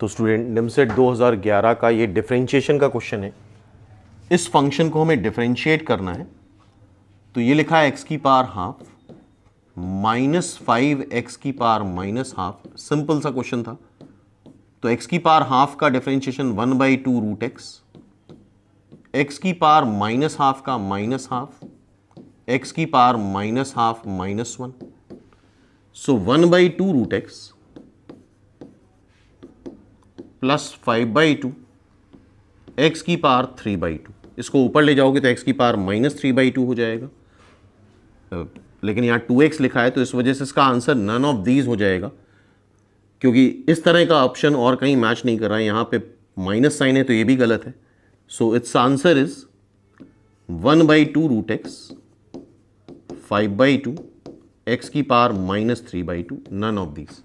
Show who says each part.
Speaker 1: तो स्टूडेंट निमसेट 2011 का ये डिफ्रेंशिएशन का क्वेश्चन है इस फंक्शन को हमें डिफ्रेंशिएट करना है तो ये लिखा है एक्स की पार हाफ माइनस फाइव एक्स की पार माइनस हाफ सिंपल सा क्वेश्चन था तो एक्स की पार हाफ का differentiation one by two root x x की पार माइनस हाफ का माइनस हाफ एक्स की पार minus half minus one so one by two root x plus five by two x की पार थ्री बाई टू इसको ऊपर ले जाओगे तो एक्स की पार माइनस थ्री बाई टू हो जाएगा लेकिन यहाँ टू एक्स लिखा है तो इस वजह से इसका आंसर नन ऑफ दीज हो जाएगा क्योंकि इस तरह का ऑप्शन और कहीं मैच नहीं कर रहा है यहाँ पे माइनस साइन है तो ये भी गलत है so it's answer is one by two root x five by two x की पार minus three by two none of these